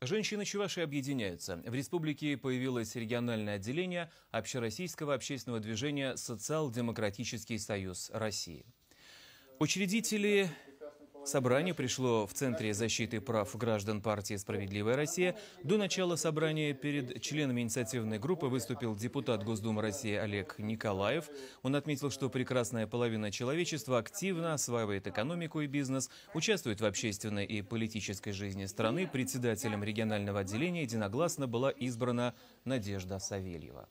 Женщины Чуваши объединяются. В республике появилось региональное отделение общероссийского общественного движения «Социал-демократический союз России». Учредители Собрание пришло в Центре защиты прав граждан партии «Справедливая Россия». До начала собрания перед членами инициативной группы выступил депутат Госдумы России Олег Николаев. Он отметил, что прекрасная половина человечества активно осваивает экономику и бизнес, участвует в общественной и политической жизни страны. Председателем регионального отделения единогласно была избрана Надежда Савельева.